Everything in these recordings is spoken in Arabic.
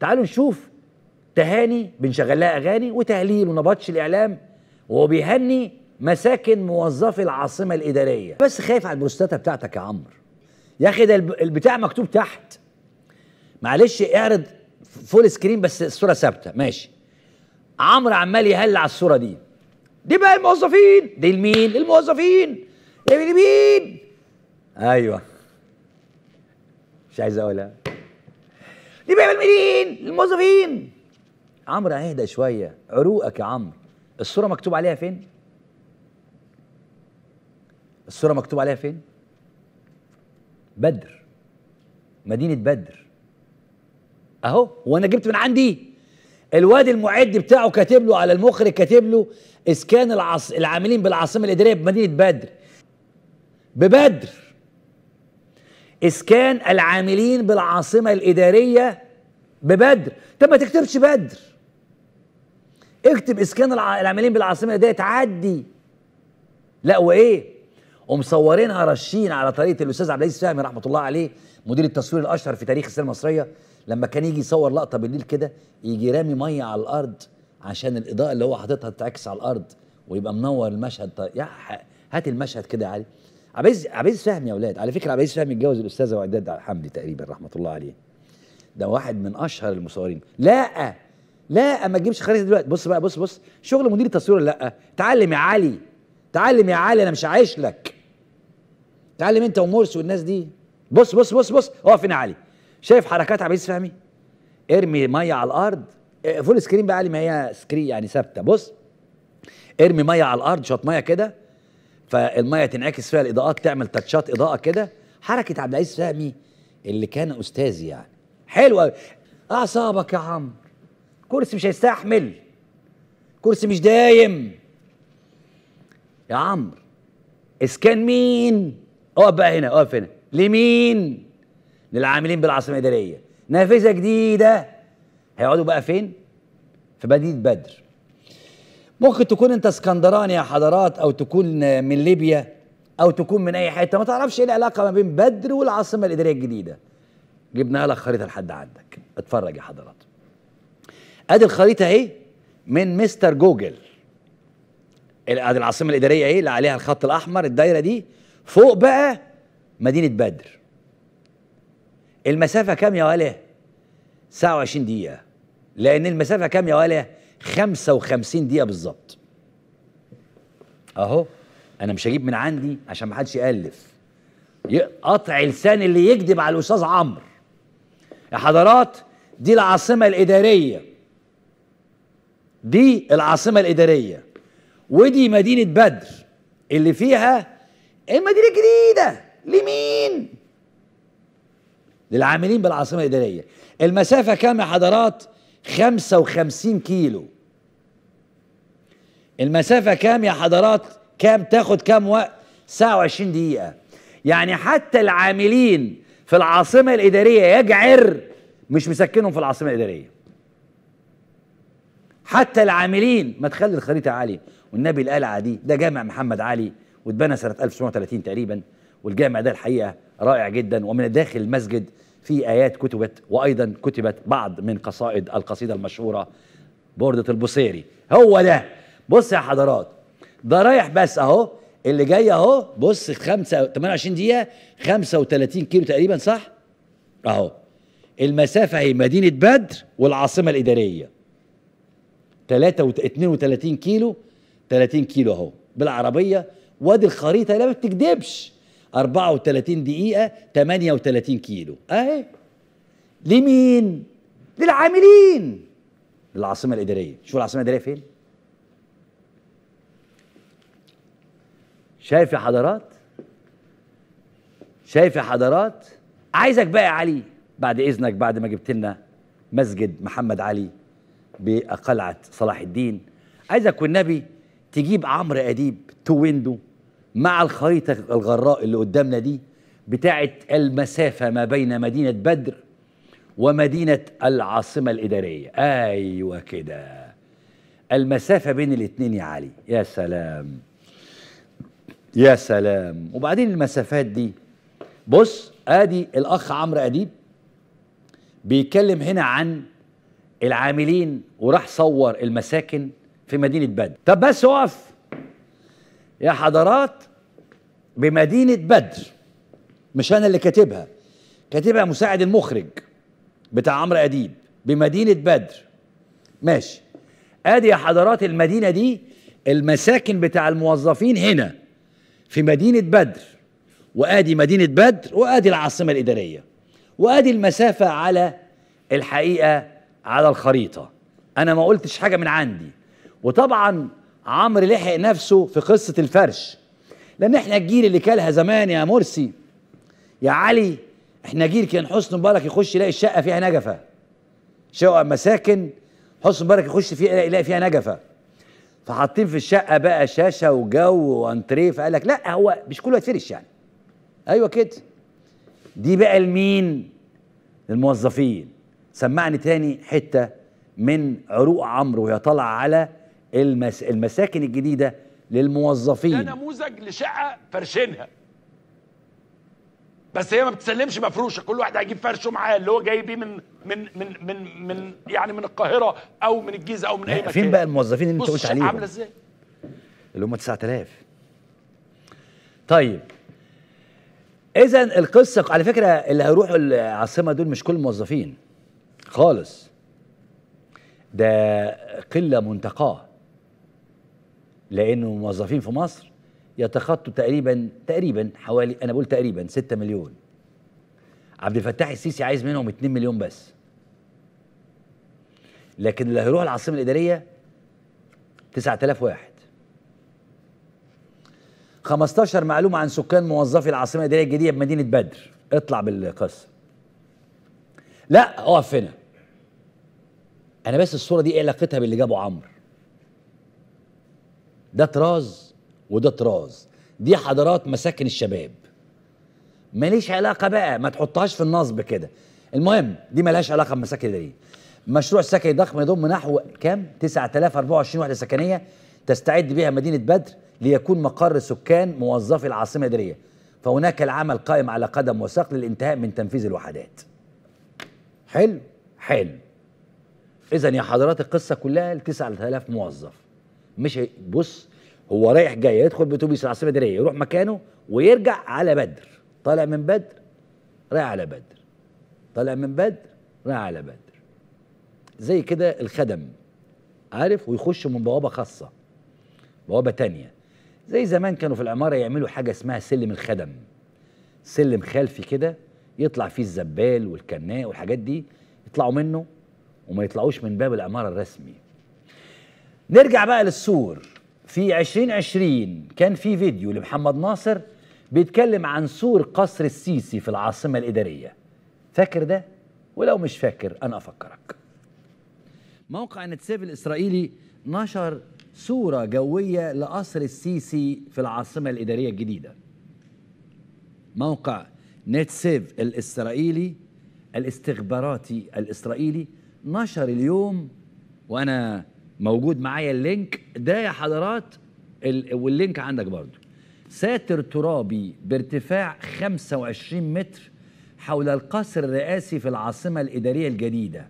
تعالوا نشوف تهاني بنشغل لها اغاني وتهليل ونبطش الاعلام وهو بيهني مساكن موظفي العاصمه الاداريه بس خايف على البوستاته بتاعتك يا عمرو يا اخي ده البتاع مكتوب تحت معلش اعرض فول سكرين بس الصوره ثابته ماشي عمرو عمال يهلل على الصوره دي دي بقى الموظفين دي لمين الموظفين دي مين ايوه مش عايز اقولها دي بيعمل مين للموظفين عمرو اهدى شويه عروقك يا عمرو الصوره مكتوب عليها فين الصوره مكتوب عليها فين بدر مدينه بدر اهو وانا جبت من عندي الواد المعد بتاعه كاتب له على المخرج كاتب له اسكان العاص... العاملين بالعاصمه الاداريه بمدينه بدر ببدر إسكان العاملين بالعاصمة الإدارية ببدر طب ما تكتبش بدر اكتب إسكان العاملين بالعاصمة الإدارية تعدي لا وإيه ومصورينها رشين على طريقة الأستاذ عبد العزيز فهمي رحمة الله عليه مدير التصوير الأشهر في تاريخ السينما المصرية لما كان يجي يصور لقطة بالليل كده يجي رامي مية على الأرض عشان الإضاءة اللي هو حاططها تتعكس على الأرض ويبقى منور المشهد طيب، يا هات المشهد كده يا علي عبيز عبيز فهمي يا اولاد على فكره عبيز فهمي اتجوز الاستاذه وعداد حمدي تقريبا رحمه الله عليه ده واحد من اشهر المصورين لا لا ما تجيبش خريطه دلوقتي بص بقى بص بص شغل مدير التصوير لا تعلم يا علي تعلم يا علي انا مش عايش لك تعلم انت ومورس والناس دي بص بص بص بص اقف هنا يا علي شايف حركات عبايز فهمي ارمي ميه على الارض فول آه، سكرين بقى علي ما هي سكرين يعني ثابته بص ارمي ميه على الارض شط ميه كده فالميه تنعكس فيها الاضاءات تعمل تاتشات اضاءه كده حركه عبد العزيز فهمي اللي كان استاذي يعني حلوه اعصابك يا عمرو كرسي مش هيستحمل كرسي مش دايم يا عمرو اسكان مين اقف بقى هنا اقف هنا لمين للعاملين بالعاصمه الاداريه نافذه جديده هيقعدوا بقى فين في بديد بدر ممكن تكون انت اسكندراني يا حضرات او تكون من ليبيا او تكون من اي حته ما تعرفش ايه العلاقه ما بين بدر والعاصمه الاداريه الجديده جبنا لك خريطه لحد عندك اتفرج يا حضرات ادي الخريطه اهي من مستر جوجل ادي العاصمه الاداريه اهي اللي عليها الخط الاحمر الدايره دي فوق بقى مدينه بدر المسافه كام يا ولا ساعه و20 دقيقه لان المسافه كام يا ولا 55 دقيقه بالظبط اهو انا مش هجيب من عندي عشان ما حدش يالف قطع لسان اللي يكذب على الاستاذ عمرو يا حضرات دي العاصمه الاداريه دي العاصمه الاداريه ودي مدينه بدر اللي فيها المدينه الجديده لمين للعاملين بالعاصمه الاداريه المسافه كام يا حضرات 55 كيلو المسافة كام يا حضرات كام تاخد كام وقت ساعة وعشرين دقيقة يعني حتى العاملين في العاصمة الإدارية يجعر مش مسكنهم في العاصمة الإدارية حتى العاملين ما تخلي الخريطة عالية والنبي القلعة دي ده جامع محمد علي واتبنى سنة 1930 تقريبا والجامع ده الحقيقة رائع جدا ومن داخل المسجد في آيات كتبت وأيضا كتبت بعض من قصائد القصيدة المشهورة بوردة البصيري هو ده بص يا حضرات ده رايح بس أهو اللي جاي أهو بص خمسة 28 دقيقة 35 كيلو تقريبا صح؟ أهو المسافة هي مدينة بدر والعاصمة الإدارية 32 كيلو 30 كيلو أهو بالعربية وادي الخريطة لا ما بتكدبش 34 دقيقة 38 كيلو أهي لمين؟ للعاملين للعاصمة الإدارية شوف العاصمة الإدارية فين؟ شايف يا حضرات؟ شايف يا حضرات؟ عايزك بقى يا علي بعد إذنك بعد ما جبت لنا مسجد محمد علي بقلعة صلاح الدين عايزك والنبي تجيب عمرو أديب تو ويندو مع الخريطة الغراء اللي قدامنا دي بتاعة المسافة ما بين مدينة بدر ومدينة العاصمة الإدارية أيوة كده المسافة بين الاتنين يا علي يا سلام يا سلام وبعدين المسافات دي بص ادي الاخ عمرو اديب بيتكلم هنا عن العاملين وراح صور المساكن في مدينه بدر طب بس اقف يا حضرات بمدينة بدر مش أنا اللي كاتبها كاتبها مساعد المخرج بتاع عمرو أديب بمدينة بدر ماشي ادي يا حضرات المدينة دي المساكن بتاع الموظفين هنا في مدينة بدر وادي مدينة بدر وادي العاصمة الإدارية وادي المسافة على الحقيقة على الخريطة انا ما قلتش حاجة من عندي وطبعا عمرو لحق نفسه في قصه الفرش لان احنا الجيل اللي كالها زمان يا مرسي يا علي احنا جيل كان حسن مبارك يخش يلاقي الشقه فيها نجفه شقق مساكن حسن مبارك يخش فيها يلاقي فيها نجفه فحاطين في الشقه بقى شاشه وجو وانتريه فقال لك لا هو مش كله هيتفرش يعني ايوه كده دي بقى لمين للموظفين سمعني تاني حته من عروق عمرو وهي طالعه على المس... المساكن الجديده للموظفين ده نموذج لشقه فرشينها بس هي ما بتسلمش مفروشه كل واحد هيجيب فرشه معاه اللي هو جاي بيه من من من من من يعني من القاهره او من الجيزه او من اي مكان فين بقى الموظفين اللي انت قلت عليهم عامله ازاي اللي هم 9000 طيب اذا القصه على فكره اللي هيروحوا العاصمه دول مش كل الموظفين خالص ده قله منتقاه لأن الموظفين في مصر يتخطوا تقريبا تقريبا حوالي أنا بقول تقريبا 6 مليون عبد الفتاح السيسي عايز منهم 2 مليون بس لكن اللي هيروح العاصمة الإدارية 9000 واحد 15 معلومة عن سكان موظفي العاصمة الإدارية الجديدة بمدينة بدر اطلع بالقصة لا اقف هنا انا بس الصورة دي ايه علاقتها باللي جابه عمرو ده طراز وده طراز دي حضارات مساكن الشباب ماليش علاقه بقى ما تحطهاش في النصب كده المهم دي مالهاش علاقه بمساكن الدليل مشروع سكني ضخم يضم نحو كام 9024 وحده سكنيه تستعد بها مدينه بدر ليكون مقر سكان موظفي العاصمه الاداريه فهناك العمل قائم على قدم وساق للانتهاء من تنفيذ الوحدات حلو حلو اذا يا حضرات القصه كلها ال 9000 موظف مش بص هو رايح جاي يدخل باتوبيس العاصمه الاداريه يروح مكانه ويرجع على بدر طالع من بدر رايح على بدر طالع من بدر رايح على بدر زي كده الخدم عارف ويخش من بوابه خاصه بوابه تانية زي زمان كانوا في العماره يعملوا حاجه اسمها سلم الخدم سلم خلفي كده يطلع فيه الزبال والكناء والحاجات دي يطلعوا منه وما يطلعوش من باب العماره الرسمي نرجع بقى للسور في 2020 كان في فيديو لمحمد ناصر بيتكلم عن سور قصر السيسي في العاصمة الإدارية فاكر ده؟ ولو مش فاكر أنا أفكرك موقع نتسيف الإسرائيلي نشر صورة جوية لقصر السيسي في العاصمة الإدارية الجديدة موقع نتسيف الإسرائيلي الاستخباراتي الإسرائيلي نشر اليوم وأنا موجود معايا اللينك ده يا حضرات ال... واللينك عندك برضو ساتر ترابي بارتفاع 25 متر حول القصر الرئاسي في العاصمة الإدارية الجديدة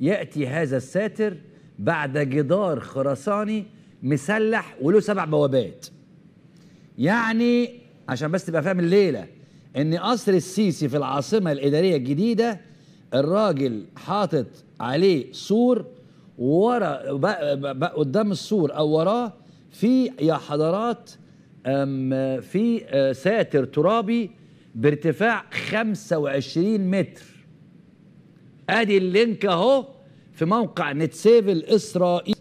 يأتي هذا الساتر بعد جدار خرساني مسلح وله سبع بوابات يعني عشان بس تبقى فاهم الليلة ان قصر السيسي في العاصمة الإدارية الجديدة الراجل حاطط عليه سور وورا بقى بقى قدام السور او وراه في يا حضرات في آه، ساتر ترابي بارتفاع 25 متر ادي اللينك اهو في موقع نتسيف الاسرائيلي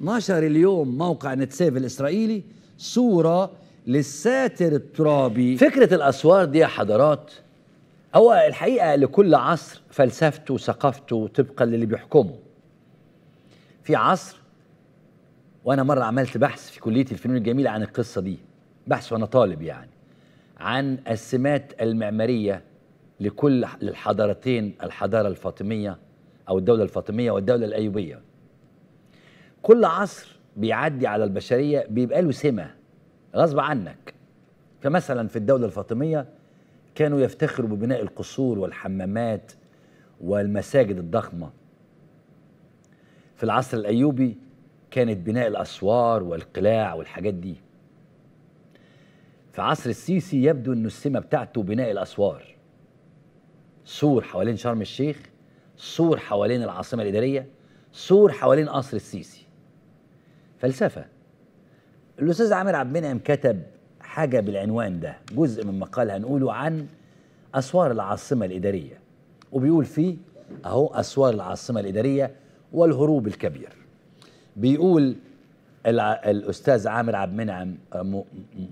نشر اليوم موقع نتسيف الاسرائيلي صوره للساتر الترابي فكره الاسوار دي يا حضرات هو الحقيقه لكل عصر فلسفته وثقافته طبقا للي بيحكمه في عصر وانا مره عملت بحث في كليه الفنون الجميله عن القصه دي بحث وانا طالب يعني عن السمات المعماريه لكل الحضارتين الحضاره الفاطميه او الدوله الفاطميه والدوله الايوبيه كل عصر بيعدي على البشريه بيبقى له سمه غصب عنك فمثلا في الدوله الفاطميه كانوا يفتخروا ببناء القصور والحمامات والمساجد الضخمه في العصر الأيوبي كانت بناء الأسوار والقلاع والحاجات دي في عصر السيسي يبدو ان السمة بتاعته بناء الأسوار سور حوالين شرم الشيخ سور حوالين العاصمة الإدارية سور حوالين قصر السيسي فلسفة الأستاذ عامر عبد المنعم كتب حاجة بالعنوان ده جزء من مقال هنقوله عن أسوار العاصمة الإدارية وبيقول فيه أهو أسوار العاصمة الإدارية والهروب الكبير بيقول الأستاذ عامر عبد المنعم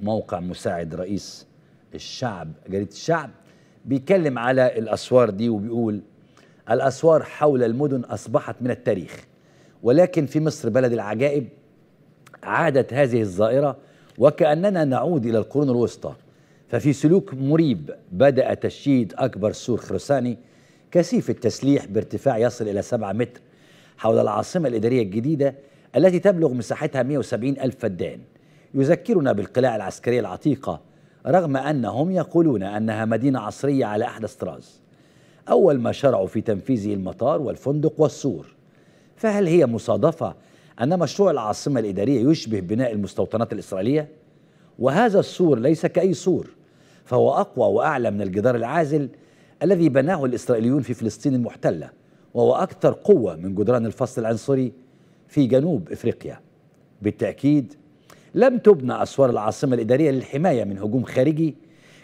موقع مساعد رئيس الشعب جريدة الشعب بيتكلم على الأسوار دي وبيقول الأسوار حول المدن أصبحت من التاريخ ولكن في مصر بلد العجائب عادت هذه الظاهرة وكأننا نعود إلى القرون الوسطى ففي سلوك مريب بدأ تشييد أكبر سور خرساني كثيف التسليح بارتفاع يصل إلى 7 متر حول العاصمة الإدارية الجديدة التي تبلغ مساحتها 170 ألف فدان يذكرنا بالقلاع العسكرية العتيقة رغم أنهم يقولون أنها مدينة عصرية على أحدث طراز أول ما شرعوا في تنفيذه المطار والفندق والسور فهل هي مصادفة أن مشروع العاصمة الإدارية يشبه بناء المستوطنات الإسرائيلية؟ وهذا السور ليس كأي سور فهو أقوى وأعلى من الجدار العازل الذي بناه الإسرائيليون في فلسطين المحتلة وهو أكثر قوة من جدران الفصل العنصري في جنوب إفريقيا بالتأكيد لم تبنى أسوار العاصمة الإدارية للحماية من هجوم خارجي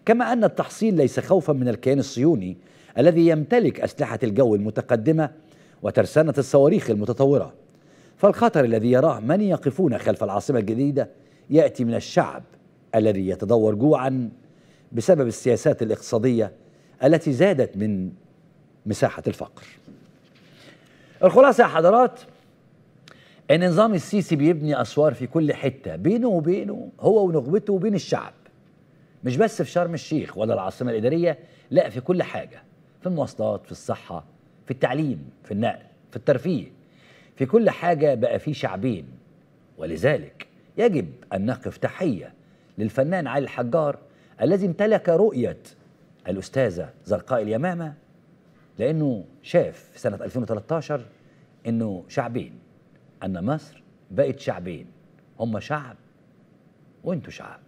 كما أن التحصيل ليس خوفا من الكيان الصهيوني الذي يمتلك أسلحة الجو المتقدمة وترسانة الصواريخ المتطورة فالخطر الذي يراه من يقفون خلف العاصمة الجديدة يأتي من الشعب الذي يتدور جوعا بسبب السياسات الاقتصادية التي زادت من مساحة الفقر الخلاصه يا حضرات ان نظام السيسي بيبني اسوار في كل حته بينه وبينه هو ونخبته وبين الشعب مش بس في شرم الشيخ ولا العاصمه الاداريه لا في كل حاجه في المواصلات في الصحه في التعليم في النقل في الترفيه في كل حاجه بقى في شعبين ولذلك يجب ان نقف تحيه للفنان علي الحجار الذي امتلك رؤيه الاستاذه زرقاء اليمامه لأنه شاف في سنة 2013 أنه شعبين أن مصر بقت شعبين هم شعب وأنتوا شعب